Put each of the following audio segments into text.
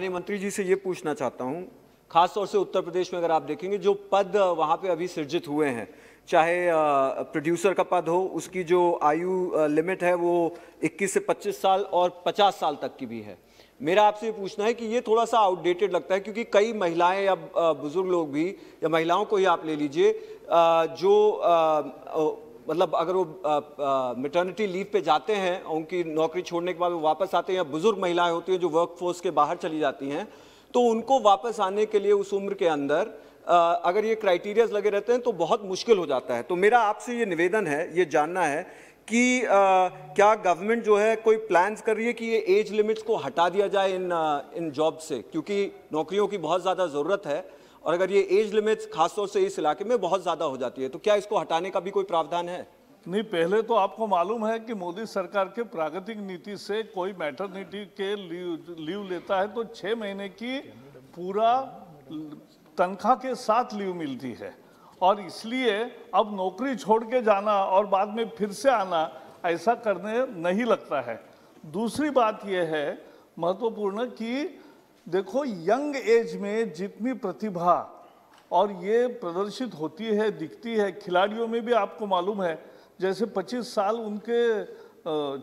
माननीय मंत्री जी से ये पूछना चाहता हूँ खासतौर से उत्तर प्रदेश में अगर आप देखेंगे जो पद वहाँ पे अभी सृजित हुए हैं चाहे प्रोड्यूसर का पद हो उसकी जो आयु लिमिट है वो 21 से 25 साल और 50 साल तक की भी है मेरा आपसे ये पूछना है कि ये थोड़ा सा आउटडेटेड लगता है क्योंकि कई महिलाएं या बुजुर्ग लोग भी या महिलाओं को ही आप ले लीजिए जो मतलब अगर वो मेटर्निटी लीव पे जाते हैं उनकी नौकरी छोड़ने के बाद वो वापस आते हैं या बुज़ुर्ग महिलाएं होती हैं जो वर्कफोर्स के बाहर चली जाती हैं तो उनको वापस आने के लिए उस उम्र के अंदर आ, अगर ये क्राइटेरियाज लगे रहते हैं तो बहुत मुश्किल हो जाता है तो मेरा आपसे ये निवेदन है ये जानना है कि आ, क्या गवर्नमेंट जो है कोई प्लान्स कर रही है कि ये एज लिमिट्स को हटा दिया जाए इन इन जॉब से क्योंकि नौकरियों की बहुत ज़्यादा ज़रूरत है और अगर ये एज लिमिट खासतौर से इस इलाके में बहुत ज़्यादा हो जाती है तो क्या इसको हटाने का भी कोई प्रावधान है नहीं पहले तो आपको मालूम है कि मोदी सरकार के प्रागतिक नीति से कोई मैटरनिटी के लीव लीव लेता है तो छह महीने की पूरा तनख्वाह के साथ लीव मिलती है और इसलिए अब नौकरी छोड़ के जाना और बाद में फिर से आना ऐसा करने नहीं लगता है दूसरी बात यह है महत्वपूर्ण कि देखो यंग एज में जितनी प्रतिभा और ये प्रदर्शित होती है दिखती है खिलाड़ियों में भी आपको मालूम है जैसे 25 साल उनके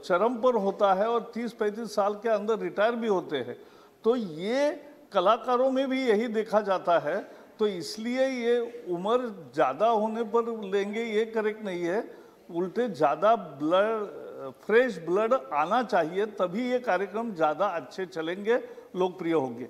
चरम पर होता है और 30-35 साल के अंदर रिटायर भी होते हैं तो ये कलाकारों में भी यही देखा जाता है तो इसलिए ये उम्र ज़्यादा होने पर लेंगे ये करेक्ट नहीं है उल्टे ज़्यादा ब्लड फ्रेश ब्लड आना चाहिए तभी ये कार्यक्रम ज़्यादा अच्छे चलेंगे लोकप्रिय होंगे